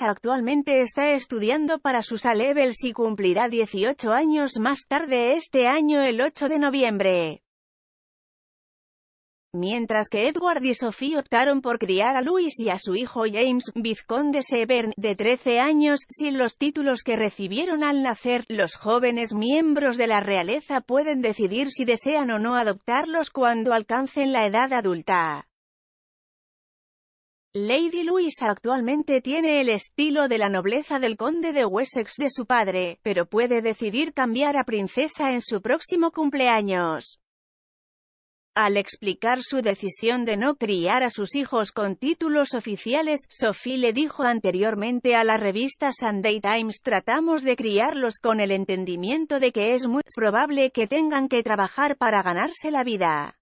actualmente está estudiando para sus A-Levels y cumplirá 18 años más tarde este año el 8 de noviembre. Mientras que Edward y Sophie optaron por criar a Luis y a su hijo James, vizconde Severn, de 13 años, sin los títulos que recibieron al nacer, los jóvenes miembros de la realeza pueden decidir si desean o no adoptarlos cuando alcancen la edad adulta. Lady Louisa actualmente tiene el estilo de la nobleza del conde de Wessex de su padre, pero puede decidir cambiar a princesa en su próximo cumpleaños. Al explicar su decisión de no criar a sus hijos con títulos oficiales, Sophie le dijo anteriormente a la revista Sunday Times «Tratamos de criarlos con el entendimiento de que es muy probable que tengan que trabajar para ganarse la vida».